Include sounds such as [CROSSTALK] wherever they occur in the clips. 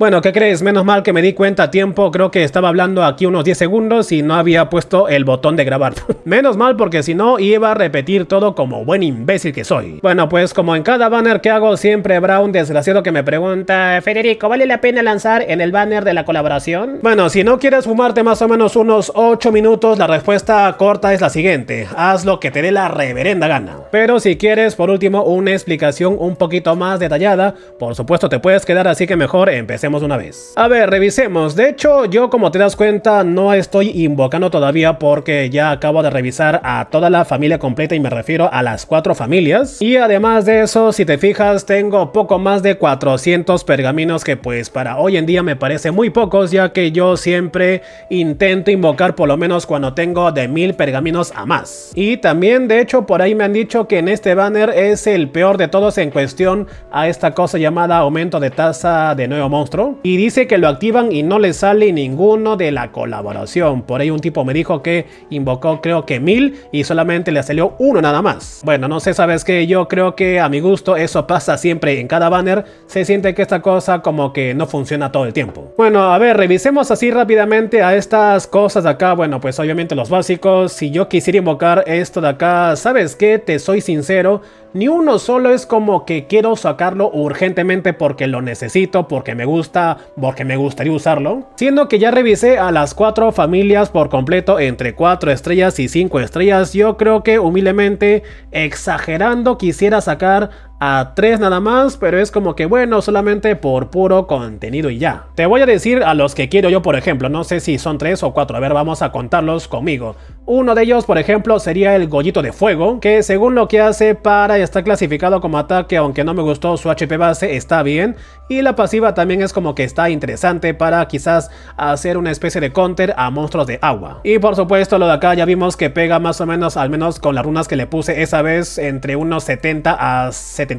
Bueno, ¿qué crees? Menos mal que me di cuenta a tiempo, creo que estaba hablando aquí unos 10 segundos y no había puesto el botón de grabar. [LAUGHS] Menos mal porque si no iba a repetir todo como buen imbécil que soy. Bueno, pues como en cada banner que hago siempre habrá un desgraciado que me pregunta, Federico, ¿vale la pena lanzar en el banner de la colaboración? Bueno, si no quieres fumarte más o menos unos 8 minutos, la respuesta corta es la siguiente, haz lo que te dé la reverenda gana. Pero si quieres, por último, una explicación un poquito más detallada, por supuesto te puedes quedar así que mejor empecemos una vez. A ver, revisemos. De hecho, yo como te das cuenta, no estoy invocando todavía porque ya acabo de revisar a toda la familia completa y me refiero a las cuatro familias. Y además de eso, si te fijas, tengo poco más de 400 pergaminos que pues para hoy en día me parece muy pocos ya que yo siempre intento invocar por lo menos cuando tengo de mil pergaminos a más. Y también de hecho por ahí me han dicho que en este banner es el peor de todos en cuestión a esta cosa llamada aumento de tasa de nuevo monstruo y dice que lo activan y no le sale ninguno de la colaboración. Por ahí un tipo me dijo que invocó creo que mil y solamente le salió uno nada más. Bueno, no sé, sabes que yo creo que a mi gusto eso pasa siempre en cada banner. Se siente que esta cosa como que no funciona todo el tiempo. Bueno, a ver, revisemos así rápidamente a estas cosas de acá. Bueno, pues obviamente los básicos. Si yo quisiera invocar esto de acá, ¿sabes que Te soy sincero. Ni uno solo es como que quiero sacarlo urgentemente porque lo necesito, porque me gusta porque me gustaría usarlo. Siendo que ya revisé a las cuatro familias por completo entre cuatro estrellas y cinco estrellas, yo creo que humildemente, exagerando, quisiera sacar a 3 nada más, pero es como que bueno, solamente por puro contenido y ya. Te voy a decir a los que quiero yo, por ejemplo, no sé si son tres o cuatro a ver, vamos a contarlos conmigo. Uno de ellos, por ejemplo, sería el Gollito de Fuego, que según lo que hace para estar clasificado como ataque, aunque no me gustó su HP base, está bien. Y la pasiva también es como que está interesante para quizás hacer una especie de counter a monstruos de agua. Y por supuesto, lo de acá ya vimos que pega más o menos, al menos con las runas que le puse esa vez, entre unos 70 a 70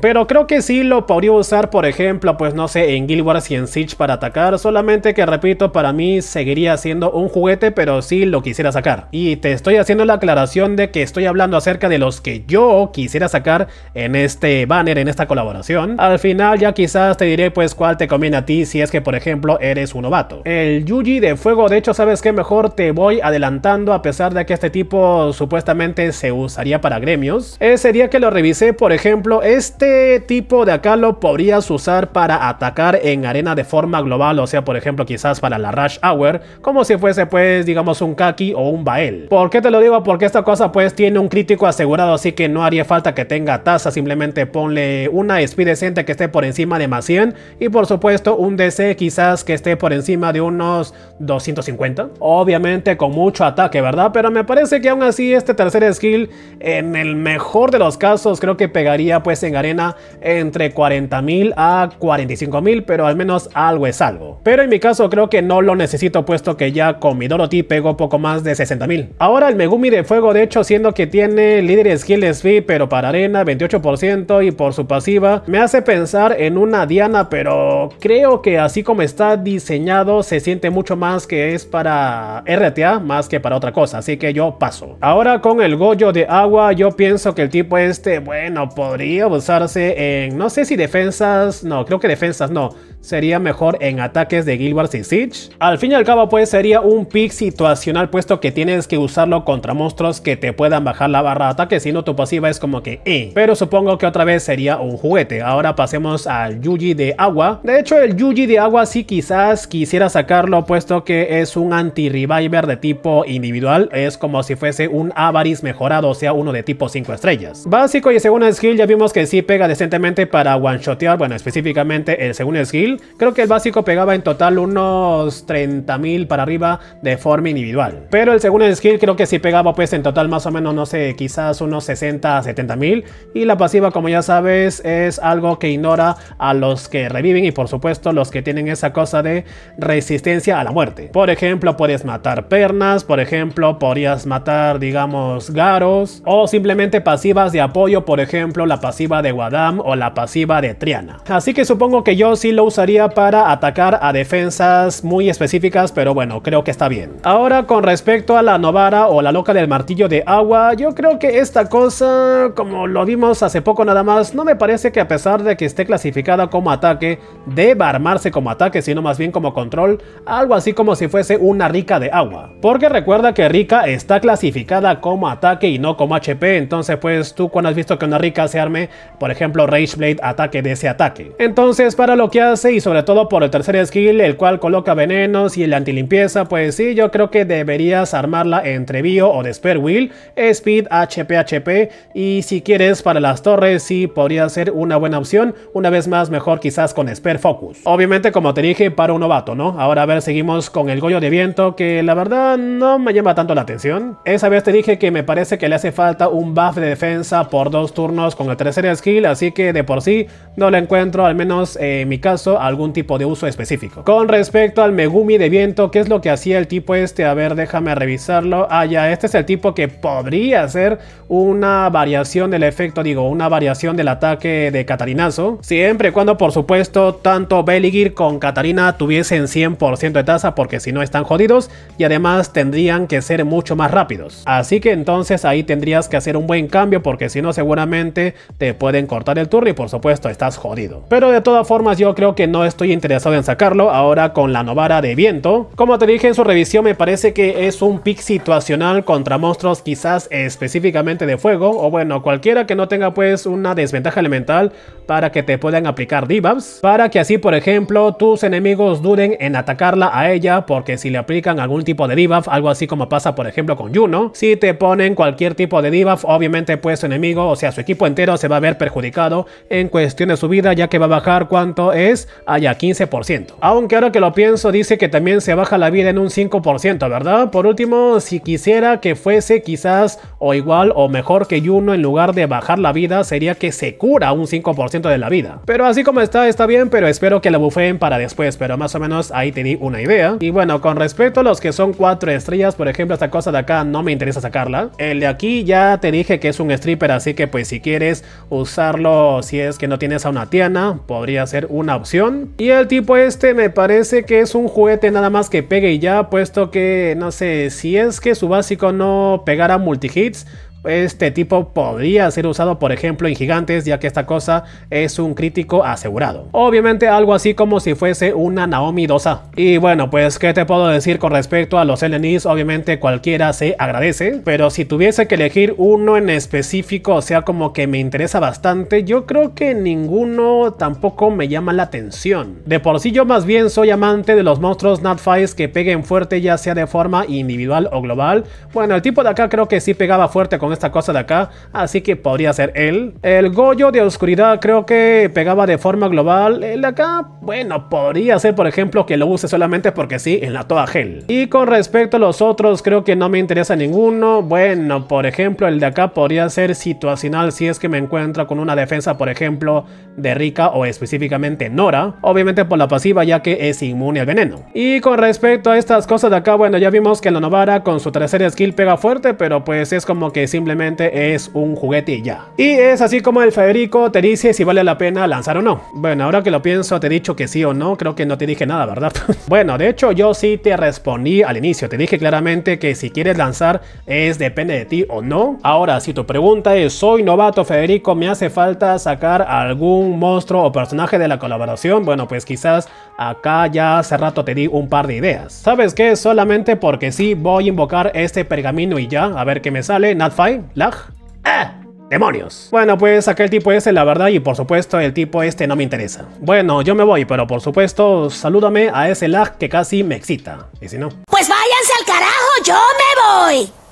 pero creo que sí lo podría usar, por ejemplo, pues no sé, en Guild Wars y en Siege para atacar. Solamente que, repito, para mí seguiría siendo un juguete, pero sí lo quisiera sacar. Y te estoy haciendo la aclaración de que estoy hablando acerca de los que yo quisiera sacar en este banner, en esta colaboración. Al final ya quizás te diré pues cuál te conviene a ti si es que, por ejemplo, eres un novato. El Yuji de fuego, de hecho, ¿sabes qué? Mejor te voy adelantando a pesar de que este tipo supuestamente se usaría para gremios. Eh, sería que lo revisé, por ejemplo, este tipo de acá lo podrías usar para atacar en arena de forma global, o sea, por ejemplo, quizás para la Rush Hour, como si fuese pues, digamos, un Kaki o un Bael. ¿Por qué te lo digo? Porque esta cosa pues tiene un crítico asegurado, así que no haría falta que tenga tasa, simplemente ponle una speed decente que esté por encima de más 100 y por supuesto un DC quizás que esté por encima de unos 250. Obviamente con mucho ataque, ¿verdad? Pero me parece que aún así este tercer skill, en el mejor de los casos, creo que pegaría pues en arena entre 40 mil a 45 mil, pero al menos algo es algo. Pero en mi caso creo que no lo necesito puesto que ya con mi Dorothy pego poco más de 60 mil. Ahora el Megumi de fuego de hecho siendo que tiene líder skill speed pero para arena 28% y por su pasiva me hace pensar en una Diana pero creo que así como está diseñado se siente mucho más que es para RTA más que para otra cosa, así que yo paso. Ahora con el Goyo de agua yo pienso que el tipo este bueno por podría basarse en, no sé si defensas, no, creo que defensas no, sería mejor en ataques de Gilbert y Siege. Al fin y al cabo pues sería un pick situacional puesto que tienes que usarlo contra monstruos que te puedan bajar la barra de ataque si no tu pasiva es como que eh. Pero supongo que otra vez sería un juguete. Ahora pasemos al Yuji de agua. De hecho el Yuji de agua sí quizás quisiera sacarlo puesto que es un anti-reviver de tipo individual. Es como si fuese un Avaris mejorado o sea uno de tipo 5 estrellas. Básico y según skill ya vimos que sí pega decentemente para one-shotear, bueno específicamente el segundo skill Creo que el básico pegaba en total unos 30 mil para arriba de forma individual. Pero el segundo skill creo que sí pegaba pues en total más o menos, no sé, quizás unos 60, 70 mil. Y la pasiva, como ya sabes, es algo que ignora a los que reviven y por supuesto los que tienen esa cosa de resistencia a la muerte. Por ejemplo, puedes matar pernas, por ejemplo, podrías matar, digamos, garos o simplemente pasivas de apoyo, por ejemplo, la pasiva de Guadam o la pasiva de Triana. Así que supongo que yo sí lo uso usaría para atacar a defensas muy específicas, pero bueno, creo que está bien. Ahora, con respecto a la Novara o la loca del martillo de agua, yo creo que esta cosa, como lo vimos hace poco nada más, no me parece que a pesar de que esté clasificada como ataque, deba armarse como ataque, sino más bien como control, algo así como si fuese una rica de agua. Porque recuerda que rica está clasificada como ataque y no como HP, entonces pues tú cuando has visto que una rica se arme, por ejemplo, rageblade ataque de ese ataque. Entonces, para lo que hace y sobre todo por el tercer skill, el cual coloca venenos y el antilimpieza, pues sí, yo creo que deberías armarla entre bio o de spare wheel, speed, HP, HP y si quieres para las torres sí podría ser una buena opción, una vez más mejor quizás con spare focus. Obviamente como te dije para un novato, ¿no? Ahora a ver, seguimos con el Goyo de Viento que la verdad no me llama tanto la atención. Esa vez te dije que me parece que le hace falta un buff de defensa por dos turnos con el tercer skill, así que de por sí no la encuentro, al menos en mi caso, algún tipo de uso específico. Con respecto al Megumi de viento, ¿qué es lo que hacía el tipo este? A ver, déjame revisarlo. Ah, ya, este es el tipo que podría ser una variación del efecto, digo, una variación del ataque de Catarinazo. Siempre y cuando, por supuesto, tanto Beligir con Katarina tuviesen 100% de tasa, porque si no están jodidos, y además tendrían que ser mucho más rápidos. Así que entonces ahí tendrías que hacer un buen cambio, porque si no, seguramente te pueden cortar el turno y por supuesto estás jodido. Pero de todas formas, yo creo que no estoy interesado en sacarlo ahora con la Novara de viento. Como te dije en su revisión me parece que es un pick situacional contra monstruos quizás específicamente de fuego o bueno cualquiera que no tenga pues una desventaja elemental para que te puedan aplicar debuffs para que así por ejemplo tus enemigos duren en atacarla a ella porque si le aplican algún tipo de debuff, algo así como pasa por ejemplo con Juno, si te ponen cualquier tipo de debuff, obviamente pues su enemigo, o sea su equipo entero se va a ver perjudicado en cuestión de su vida ya que va a bajar cuánto es, allá 15%. Aunque ahora que lo pienso dice que también se baja la vida en un 5%, ¿verdad? Por último, si quisiera que fuese quizás o igual o mejor que Juno en lugar de bajar la vida sería que se cura un 5% de la vida. Pero así como está, está bien, pero espero que la bufeen para después, pero más o menos ahí te una idea. Y bueno, con respecto a los que son 4 estrellas, por ejemplo, esta cosa de acá no me interesa sacarla. El de aquí ya te dije que es un stripper, así que pues si quieres usarlo, si es que no tienes a una tiana, podría ser una opción. Y el tipo este me parece que es un juguete nada más que pegue y ya, puesto que, no sé, si es que su básico no pegara multi-hits, este tipo podría ser usado por ejemplo en gigantes ya que esta cosa es un crítico asegurado. Obviamente algo así como si fuese una Naomi 2A. Y bueno pues qué te puedo decir con respecto a los LNIs obviamente cualquiera se agradece. Pero si tuviese que elegir uno en específico o sea como que me interesa bastante yo creo que ninguno tampoco me llama la atención. De por sí yo más bien soy amante de los monstruos Natfies que peguen fuerte ya sea de forma individual o global. Bueno el tipo de acá creo que sí pegaba fuerte con esta cosa de acá, así que podría ser él. El Goyo de Oscuridad creo que pegaba de forma global. El de acá, bueno, podría ser por ejemplo que lo use solamente porque sí en la toa gel. Y con respecto a los otros, creo que no me interesa ninguno. Bueno, por ejemplo, el de acá podría ser situacional si es que me encuentro con una defensa, por ejemplo, de Rika o específicamente Nora. Obviamente por la pasiva ya que es inmune al veneno. Y con respecto a estas cosas de acá, bueno, ya vimos que la Novara con su tercera skill pega fuerte, pero pues es como que si simplemente es un juguete y ya. Y es así como el Federico te dice si vale la pena lanzar o no. Bueno, ahora que lo pienso, te he dicho que sí o no, creo que no te dije nada, ¿verdad? [LAUGHS] bueno, de hecho yo sí te respondí al inicio, te dije claramente que si quieres lanzar es depende de ti o no. Ahora, si tu pregunta es, soy novato Federico, me hace falta sacar algún monstruo o personaje de la colaboración, bueno, pues quizás Acá ya hace rato te di un par de ideas. ¿Sabes qué? Solamente porque sí voy a invocar este pergamino y ya, a ver qué me sale. Natfai, lag. ¡Ah! ¡Demonios! Bueno, pues aquel tipo ese, la verdad, y por supuesto el tipo este no me interesa. Bueno, yo me voy, pero por supuesto, salúdame a ese lag que casi me excita. Y si no... ¡Pues váyanse al carajo! ¡Yo me voy!